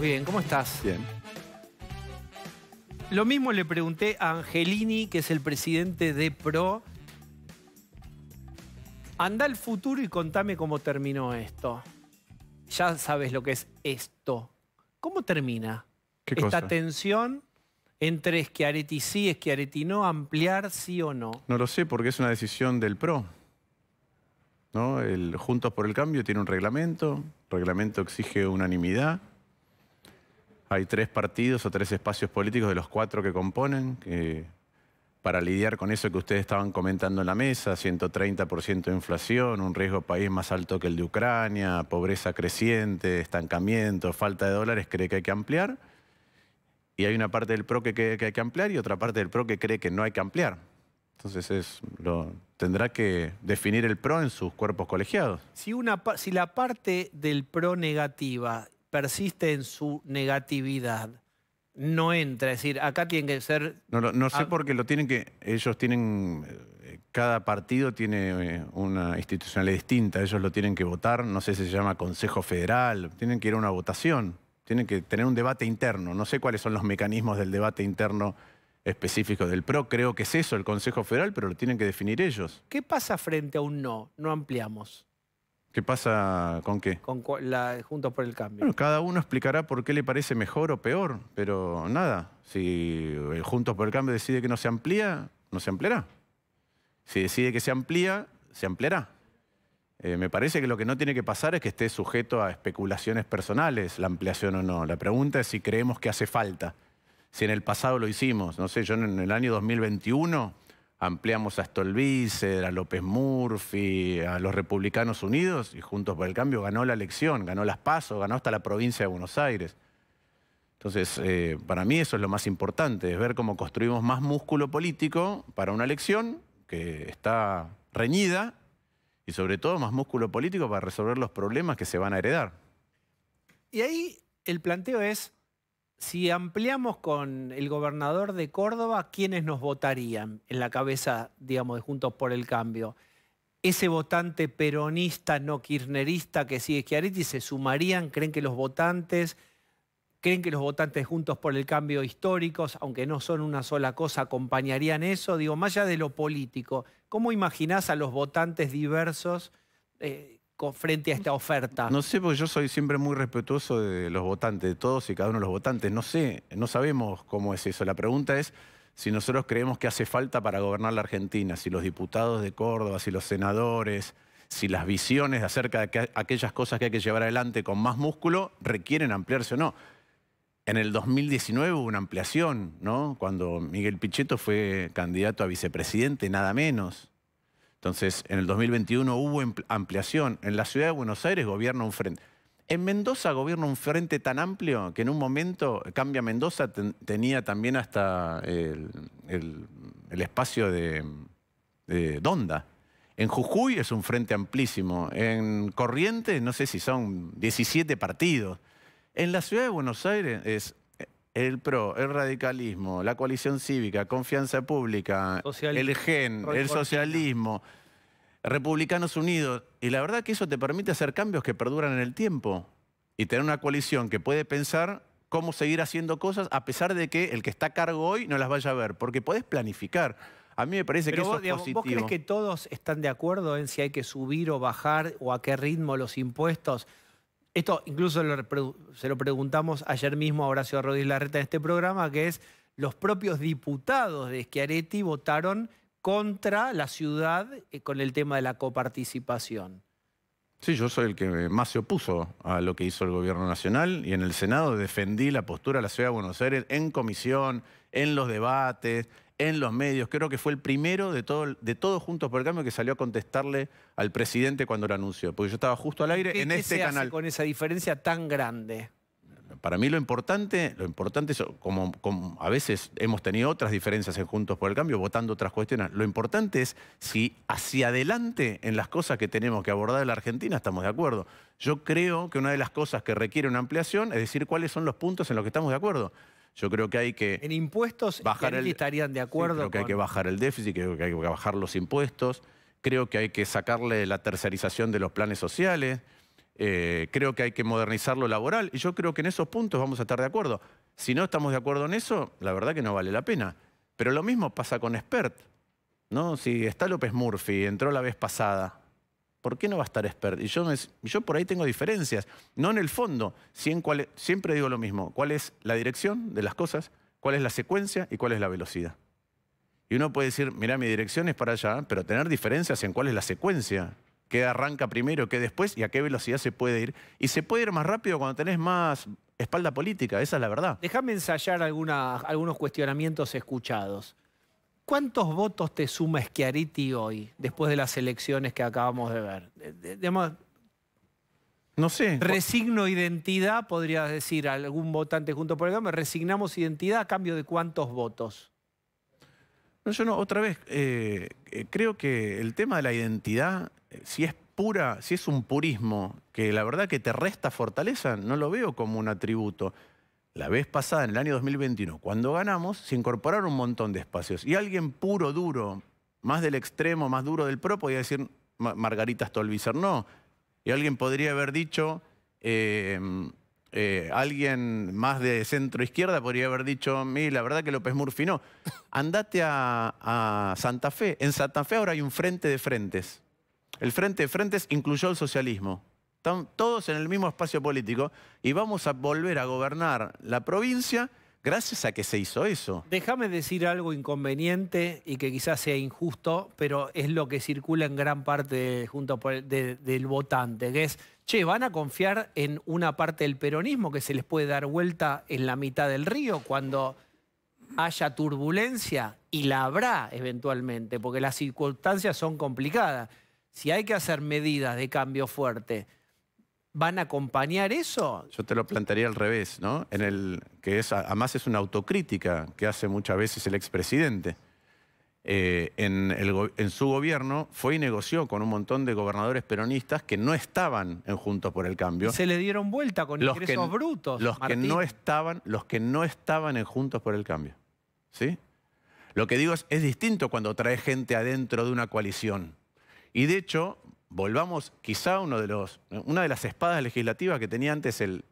Bien, ¿cómo estás? Bien. Lo mismo le pregunté a Angelini, que es el presidente de PRO. Anda al futuro y contame cómo terminó esto. Ya sabes lo que es esto. ¿Cómo termina esta tensión entre Schiaretti sí, Schiaretti no, ampliar sí o no? No lo sé, porque es una decisión del PRO. ¿No? El Juntos por el Cambio tiene un reglamento, el reglamento exige unanimidad. Hay tres partidos o tres espacios políticos de los cuatro que componen, para lidiar con eso que ustedes estaban comentando en la mesa, 130% de inflación, un riesgo país más alto que el de Ucrania, pobreza creciente, estancamiento, falta de dólares, cree que hay que ampliar. Y hay una parte del PRO que cree que hay que ampliar y otra parte del PRO que cree que no hay que ampliar. Entonces es, lo, tendrá que definir el PRO en sus cuerpos colegiados. Si, una, si la parte del PRO negativa persiste en su negatividad, no entra. Es decir, acá tiene que ser... No, sé por qué lo tienen que... Ellos tienen... Eh, cada partido tiene eh, una institucionalidad distinta. Ellos lo tienen que votar. No sé si se llama Consejo Federal. Tienen que ir a una votación. Tienen que tener un debate interno. No sé cuáles son los mecanismos del debate interno específico del PRO. Creo que es eso el Consejo Federal, pero lo tienen que definir ellos. ¿Qué pasa frente a un no? No ampliamos. ¿Qué pasa con qué? Con la, Juntos por el Cambio. cada uno explicará por qué le parece mejor o peor, pero nada. Si el eh, Juntos por el Cambio decide que no se amplía, no se ampliará. Si decide que se amplía, se ampliará. Eh, me parece que lo que no tiene que pasar es que esté sujeto a especulaciones personales, la ampliación o no. La pregunta es si creemos que hace falta. Si en el pasado lo hicimos. No sé, yo en el año 2021 ampliamos a Stolbizer, a López Murphy, a los Republicanos Unidos y Juntos por el Cambio ganó la elección, ganó las pasos, ganó hasta la provincia de Buenos Aires. Entonces, eh, para mí eso es lo más importante, es ver cómo construimos más músculo político para una elección que está reñida y sobre todo más músculo político para resolver los problemas que se van a heredar. Y ahí el planteo es, si ampliamos con el gobernador de Córdoba, ¿quiénes nos votarían en la cabeza, digamos, de Juntos por el Cambio? ¿Ese votante peronista, no kirchnerista que sigue Schiaretti, se sumarían? ¿Creen que los votantes, creen que los votantes Juntos por el Cambio históricos, aunque no son una sola cosa, acompañarían eso? Digo, más allá de lo político, ¿cómo imaginás a los votantes diversos eh, frente a esta oferta? No sé, porque yo soy siempre muy respetuoso de los votantes, de todos y cada uno de los votantes. No sé, no sabemos cómo es eso. La pregunta es si nosotros creemos que hace falta para gobernar la Argentina, si los diputados de Córdoba, si los senadores, si las visiones acerca de aquellas cosas que hay que llevar adelante con más músculo requieren ampliarse o no. En el 2019 hubo una ampliación, ¿no? Cuando Miguel Pichetto fue candidato a vicepresidente, nada menos. Entonces, en el 2021 hubo ampliación. En la ciudad de Buenos Aires gobierna un frente. En Mendoza gobierna un frente tan amplio que en un momento Cambia Mendoza tenía también hasta el, espacio de, de, Donda. En Jujuy es un frente amplísimo. En Corrientes no sé si son 17 partidos. En la ciudad de Buenos Aires es el PRO, el radicalismo, la coalición cívica, confianza pública, el GEN, el socialismo, Republicanos Unidos. Y la verdad que eso te permite hacer cambios que perduran en el tiempo y tener una coalición que puede pensar cómo seguir haciendo cosas a pesar de que el que está a cargo hoy no las vaya a ver, porque podés planificar. A mí me parece que eso es positivo. ¿Vos crees que todos están de acuerdo en si hay que subir o bajar o a qué ritmo los impuestos? Esto incluso se lo preguntamos ayer mismo a Horacio Rodríguez Larreta en este programa, que es los propios diputados de Schiaretti votaron contra la ciudad eh, con el tema de la coparticipación. Sí, yo soy el que más se opuso a lo que hizo el gobierno nacional y en el Senado defendí la postura de la ciudad de Buenos Aires en comisión, en los debates, en los medios. Creo que fue el primero de, todo, de todos Juntos por el Cambio que salió a contestarle al presidente cuando lo anunció. Porque yo estaba justo al aire en este canal. con esa diferencia tan grande? Para mí lo importante, lo importante es, como, a veces hemos tenido otras diferencias en Juntos por el Cambio, votando otras cuestiones, lo importante es si hacia adelante en las cosas que tenemos que abordar en la Argentina estamos de acuerdo. Yo creo que una de las cosas que requiere una ampliación es decir cuáles son los puntos en los que estamos de acuerdo. Yo creo que hay que... En impuestos bajar el, estarían de acuerdo. creo que hay que bajar el déficit, creo que hay que bajar los impuestos, creo que hay que sacarle la tercerización de los planes sociales, eh, creo que hay que modernizar lo laboral y yo creo que en esos puntos vamos a estar de acuerdo. Si no estamos de acuerdo en eso, la verdad que no vale la pena. Pero lo mismo pasa con Expert. Si está López Murphy, entró la vez pasada, ¿Por qué no va a estar expert? Y yo, por ahí tengo diferencias. No en el fondo, en siempre digo lo mismo. ¿Cuál es la dirección de las cosas? ¿Cuál es la secuencia? ¿Y cuál es la velocidad? Y uno puede decir, mira, mi dirección es para allá, pero tener diferencias en cuál es la secuencia. ¿Qué arranca primero, qué después y a qué velocidad se puede ir? Y se puede ir más rápido cuando tenés más espalda política, esa es la verdad. Déjame ensayar algunos cuestionamientos escuchados. ¿Cuántos votos te suma Schiaretti hoy, después de las elecciones que acabamos de ver? no sé. Resigno identidad, podrías decir, algún votante junto por el resignamos identidad a cambio de cuántos votos. No, yo no, otra vez, eh, eh, creo que el tema de la identidad, eh, si es pura, si es un purismo, que la verdad que te resta fortaleza, no lo veo como un atributo. La vez pasada, en el año 2021, cuando ganamos, se incorporaron un montón de espacios. Y alguien puro, duro, más del extremo, más duro del pro, podía decir Margarita Stolbizer no. Y alguien podría haber dicho, em, eh, alguien más de centro izquierda podría haber dicho, mí, la verdad que López Murphy no. Andate a, a Santa Fe. En Santa Fe ahora hay un frente de frentes. El frente de frentes incluyó el socialismo. Están todos en el mismo espacio político y vamos a volver a gobernar la provincia gracias a que se hizo eso. Déjame decir algo inconveniente y que quizás sea injusto, pero es lo que circula en gran parte junto del votante, que es, che, ¿van a confiar en una parte del peronismo que se les puede dar vuelta en la mitad del río cuando haya turbulencia? Y la habrá eventualmente, porque las circunstancias son complicadas. Si hay que hacer medidas de cambio fuerte, van a acompañar eso? Yo te lo plantearía al revés, ¿no? En el que es, además es una autocrítica que hace muchas veces el expresidente. Eh, en, su gobierno fue y negoció con un montón de gobernadores peronistas que no estaban en Juntos por el Cambio. Se le dieron vuelta con ingresos brutos. Los que, no estaban, los que no estaban en Juntos por el Cambio. ¿Sí? Lo que digo es, es distinto cuando trae gente adentro de una coalición. Y de hecho, volvamos quizá uno de los, una de las espadas legislativas que tenía antes el,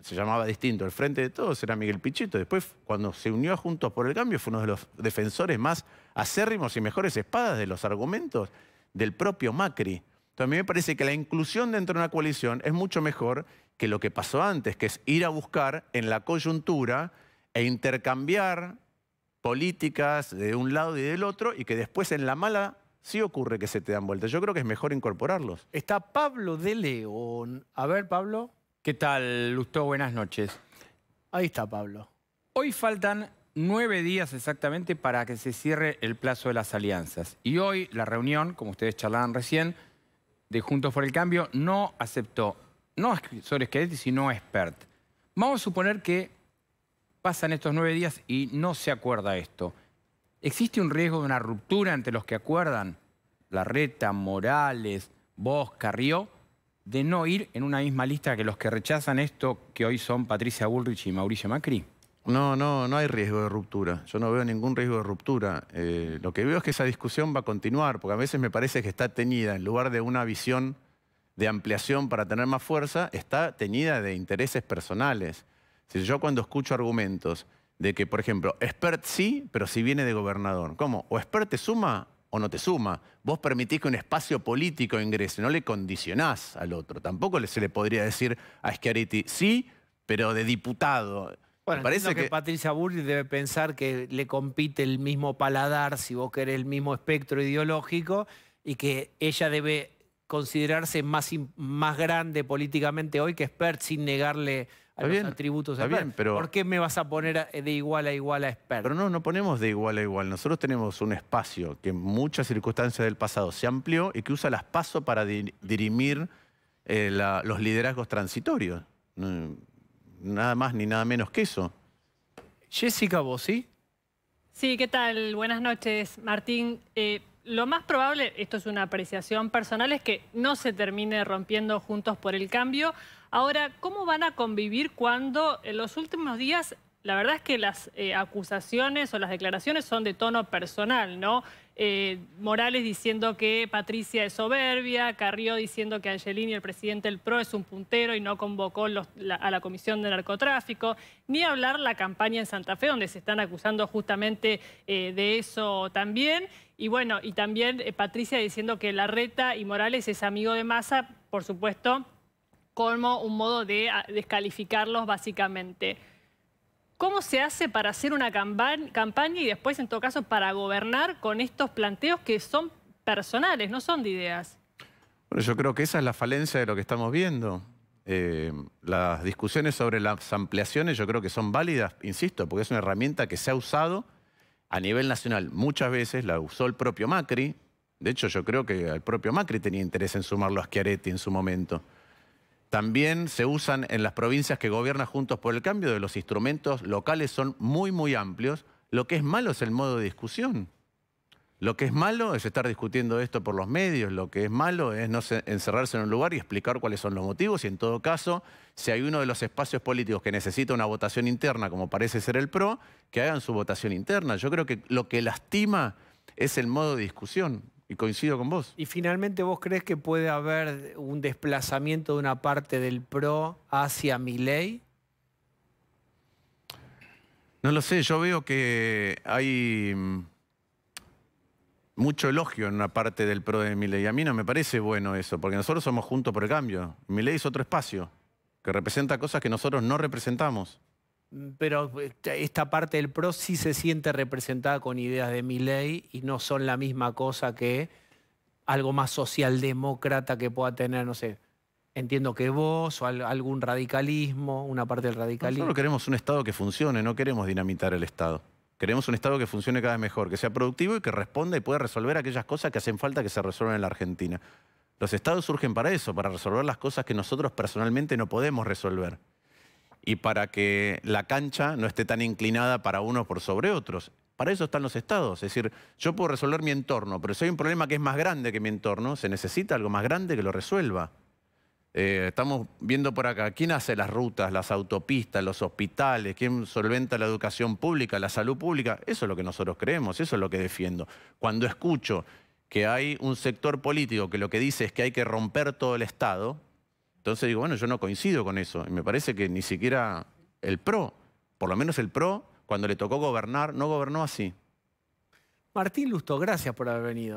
se llamaba distinto, el Frente de Todos era Miguel Pichito. Después, cuando se unió a Juntos por el Cambio, fue uno de los defensores más acérrimos y mejores espadas de los argumentos del propio Macri. Entonces, a mí me parece que la inclusión dentro de una coalición es mucho mejor que lo que pasó antes, que es ir a buscar en la coyuntura e intercambiar políticas de un lado y del otro y que después en la mala sí ocurre que se te dan vueltas. Yo creo que es mejor incorporarlos. Está Pablo de León. A ver, Pablo. ¿Qué tal, Lustó? Buenas noches. Ahí está, Pablo. Hoy faltan nueve días exactamente para que se cierre el plazo de las alianzas. Y hoy la reunión, como ustedes charlaban recién, de Juntos por el Cambio, no aceptó, no sobre Schiaretti, sino expert. Vamos a suponer que pasan estos nueve días y no se acuerda esto. ¿Existe un riesgo de una ruptura entre los que acuerdan, Larreta, Morales, Vos, Carrió, de no ir en una misma lista que los que rechazan esto que hoy son Patricia Bullrich y Mauricio Macri? No, no, no hay riesgo de ruptura. Yo no veo ningún riesgo de ruptura. Eh, lo que veo es que esa discusión va a continuar, porque a veces me parece que está teñida, en lugar de una visión de ampliación para tener más fuerza, está teñida de intereses personales. Si yo cuando escucho argumentos de que, por ejemplo, expert sí, pero si viene de gobernador. ¿Cómo? O expert te suma o no te suma. Vos permitís que un espacio político ingrese, no le condicionás al otro. Tampoco se le podría decir a Schiaretti sí, pero de diputado. Bueno, parece que... Patricia Burri debe pensar que le compite el mismo paladar, si vos querés, el mismo espectro ideológico, y que ella debe considerarse más, más grande políticamente hoy que expert sin negarle los atributos de Bien, pero... ¿Por qué me vas a poner de igual a igual a experto? Pero no, no ponemos de igual a igual. Nosotros tenemos un espacio que en muchas circunstancias del pasado se amplió y que usa las pasos para dirimir eh, los liderazgos transitorios. Nada más ni nada menos que eso. Jessica Bossi. Sí, ¿qué tal? Buenas noches, Martín. Eh, lo más probable, esto es una apreciación personal, es que no se termine rompiendo juntos por el cambio. Ahora, ¿cómo van a convivir cuando en los últimos días la verdad es que las eh, acusaciones o las declaraciones son de tono personal, ¿no? Eh, Morales diciendo que Patricia es soberbia, Carrió diciendo que Angelini, el presidente del PRO, es un puntero y no convocó a la Comisión de Narcotráfico, ni hablar la campaña en Santa Fe, donde se están acusando justamente eh, de eso también. Y bueno, y también eh, Patricia diciendo que Larreta y Morales es amigo de masa, por supuesto, como un modo de ah, descalificarlos básicamente. ¿Cómo se hace para hacer una campaña y después, en todo caso, para gobernar con estos planteos que son personales, no son de ideas? Bueno, yo creo que esa es la falencia de lo que estamos viendo. Eh, las discusiones sobre las ampliaciones yo creo que son válidas, insisto, porque es una herramienta que se ha usado a nivel nacional muchas veces la usó el propio Macri. De hecho, yo creo que el propio Macri tenía interés en sumarlo a Schiaretti en su momento. También se usan en las provincias que gobiernan Juntos por el Cambio, de los instrumentos locales son muy, muy amplios. Lo que es malo es el modo de discusión. Lo que es malo es estar discutiendo esto por los medios, lo que es malo es no encerrarse en un lugar y explicar cuáles son los motivos y en todo caso, si hay uno de los espacios políticos que necesita una votación interna, como parece ser el PRO, que hagan su votación interna. Yo creo que lo que lastima es el modo de discusión y coincido con vos. ¿Y finalmente vos crees que puede haber un desplazamiento de una parte del PRO hacia mi ley? No lo sé, yo veo que hay mm, mucho elogio en una parte del PRO de ley A mí no me parece bueno eso, porque nosotros somos juntos por el cambio. ley es otro espacio que representa cosas que nosotros no representamos. Pero este, esta parte del PRO sí se siente representada con ideas de ley y no son la misma cosa que algo más socialdemócrata que pueda tener, no sé, entiendo que vos o algún radicalismo, una parte del radicalismo. Nosotros queremos un Estado que funcione, no queremos dinamitar el Estado. Queremos un Estado que funcione cada vez mejor, que sea productivo y que responda y pueda resolver aquellas cosas que hacen falta que se resuelvan en la Argentina. Los estados surgen para eso, para resolver las cosas que nosotros personalmente no podemos resolver. Y para que la cancha no esté tan inclinada para unos por sobre otros. Para eso están los estados. Es decir, yo puedo resolver mi entorno, pero si hay un problema que es más grande que mi entorno, se necesita algo más grande que lo resuelva. Eh, estamos viendo por acá, ¿quién hace las rutas, las autopistas, los hospitales? ¿Quién solventa la educación pública, la salud pública? Eso es lo que nosotros creemos, eso es lo que defiendo. Cuando escucho que hay un sector político que lo que dice es que hay que romper todo el Estado, entonces digo, bueno, yo no coincido con eso. Y me parece que ni siquiera el PRO, por lo menos el PRO, cuando le tocó gobernar, no gobernó así. Martín Lusto, gracias por haber venido. ¿eh?